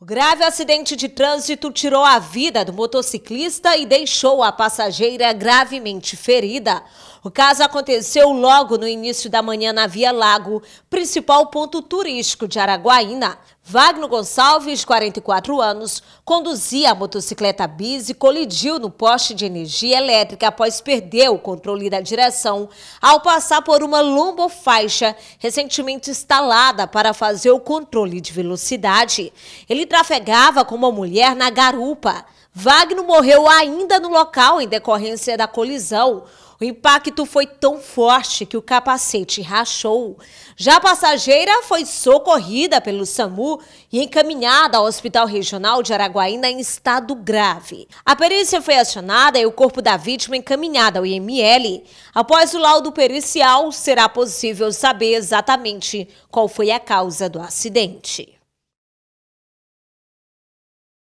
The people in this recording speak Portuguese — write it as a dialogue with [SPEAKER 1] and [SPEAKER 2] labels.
[SPEAKER 1] O grave acidente de trânsito tirou a vida do motociclista e deixou a passageira gravemente ferida. O caso aconteceu logo no início da manhã na Via Lago, principal ponto turístico de Araguaína. Wagner Gonçalves, 44 anos, conduzia a motocicleta bis e colidiu no poste de energia elétrica após perder o controle da direção ao passar por uma lombofaixa recentemente instalada para fazer o controle de velocidade. Ele trafegava com uma mulher na garupa. Wagner morreu ainda no local em decorrência da colisão. O impacto foi tão forte que o capacete rachou. Já a passageira foi socorrida pelo SAMU e encaminhada ao Hospital Regional de Araguaína em estado grave. A perícia foi acionada e o corpo da vítima encaminhado ao IML. Após o laudo pericial, será possível saber exatamente qual foi a causa do acidente.